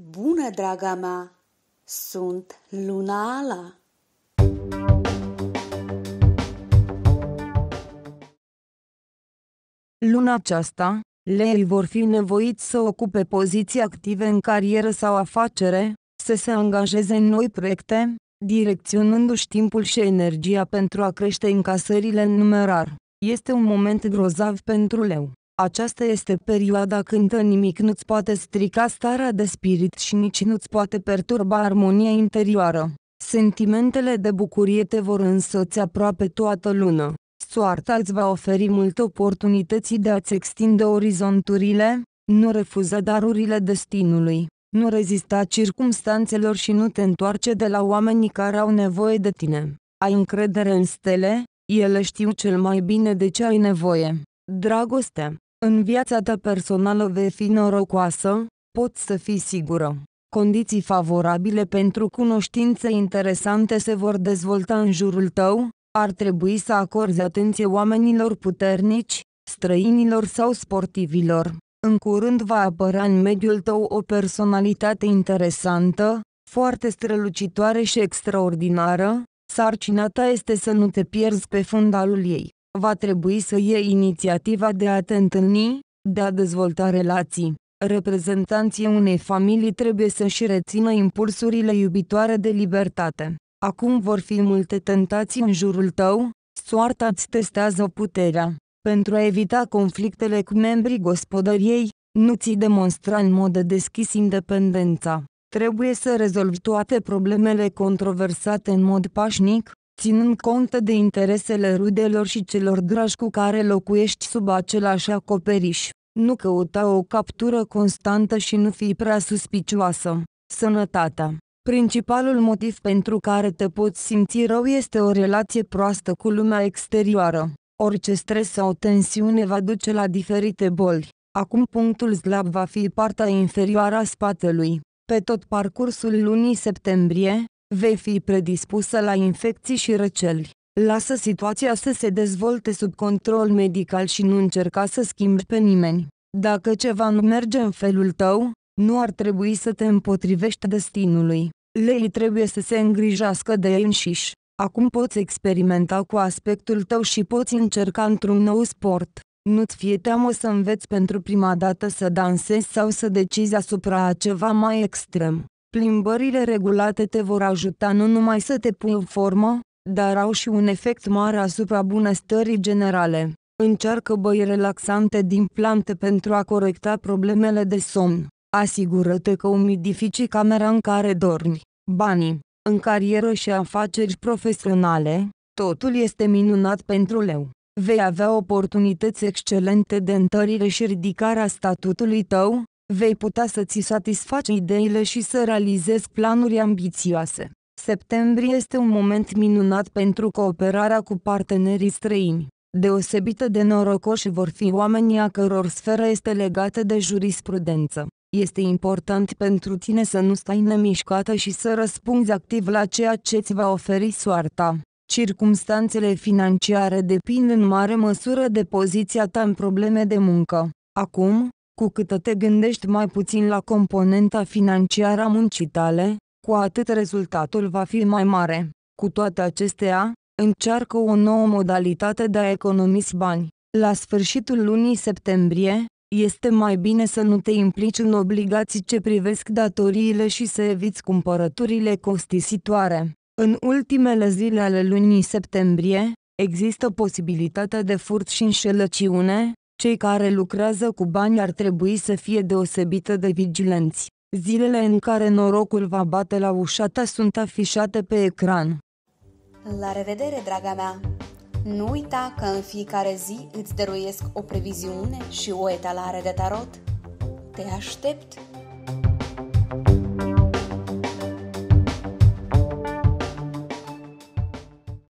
Bună, draga mea! Sunt Luna Ala! Luna aceasta, leii vor fi nevoiți să ocupe poziții active în carieră sau afacere, să se angajeze în noi proiecte, direcționându-și timpul și energia pentru a crește încasările în numerar. Este un moment grozav pentru leu. Aceasta este perioada când nimic nu-ți poate strica starea de spirit și nici nu-ți poate perturba armonia interioară. Sentimentele de bucurie te vor însoți aproape toată luna. Soarta îți va oferi multe oportunități de a-ți extinde orizonturile, nu refuză darurile destinului, nu rezista circumstanțelor și nu te întoarce de la oamenii care au nevoie de tine. Ai încredere în stele, ele știu cel mai bine de ce ai nevoie. Dragoste, în viața ta personală vei fi norocoasă, poți să fii sigură. Condiții favorabile pentru cunoștințe interesante se vor dezvolta în jurul tău, ar trebui să acorzi atenție oamenilor puternici, străinilor sau sportivilor. În curând va apărea în mediul tău o personalitate interesantă, foarte strălucitoare și extraordinară, sarcina ta este să nu te pierzi pe fundalul ei va trebui să iei inițiativa de a te întâlni, de a dezvolta relații. Reprezentanții unei familii trebuie să-și rețină impulsurile iubitoare de libertate. Acum vor fi multe tentații în jurul tău, soarta îți testează puterea. Pentru a evita conflictele cu membrii gospodăriei, nu ți demonstra în mod deschis independența. Trebuie să rezolvi toate problemele controversate în mod pașnic, ținând cont de interesele rudelor și celor dragi cu care locuiești sub același acoperiș. Nu căuta o captură constantă și nu fi prea suspicioasă. Sănătatea Principalul motiv pentru care te poți simți rău este o relație proastă cu lumea exterioară. Orice stres sau tensiune va duce la diferite boli. Acum punctul slab va fi partea inferioară a spatelui. Pe tot parcursul lunii septembrie, vei fi predispusă la infecții și răceli. Lasă situația să se dezvolte sub control medical și nu încerca să schimbi pe nimeni. Dacă ceva nu merge în felul tău, nu ar trebui să te împotrivești destinului. Lei trebuie să se îngrijească de ei înșiși. Acum poți experimenta cu aspectul tău și poți încerca într-un nou sport. Nu-ți fie teamă să înveți pentru prima dată să dansezi sau să decizi asupra ceva mai extrem. Plimbările regulate te vor ajuta nu numai să te pui în formă, dar au și un efect mare asupra bunăstării generale. Încearcă băi relaxante din plante pentru a corecta problemele de somn. Asigură-te că umidifici camera în care dormi. Banii, în carieră și afaceri profesionale, totul este minunat pentru leu. Vei avea oportunități excelente de întărire și ridicarea statutului tău, vei putea să ți satisfaci ideile și să realizezi planuri ambițioase. Septembrie este un moment minunat pentru cooperarea cu partenerii străini. Deosebită de norocoși vor fi oamenii a căror sferă este legată de jurisprudență. Este important pentru tine să nu stai nemișcată și să răspunzi activ la ceea ce ți va oferi soarta. Circumstanțele financiare depind în mare măsură de poziția ta în probleme de muncă. Acum, cu cât te gândești mai puțin la componenta financiară a muncii tale, cu atât rezultatul va fi mai mare. Cu toate acestea, încearcă o nouă modalitate de a economisi bani. La sfârșitul lunii septembrie, este mai bine să nu te implici în obligații ce privesc datoriile și să eviți cumpărăturile costisitoare. În ultimele zile ale lunii septembrie, există posibilitatea de furt și înșelăciune, cei care lucrează cu bani ar trebui să fie deosebită de vigilenți. Zilele în care norocul va bate la ușa ta sunt afișate pe ecran. La revedere, draga mea! Nu uita că în fiecare zi îți dăruiesc o previziune și o etalare de tarot. Te aștept!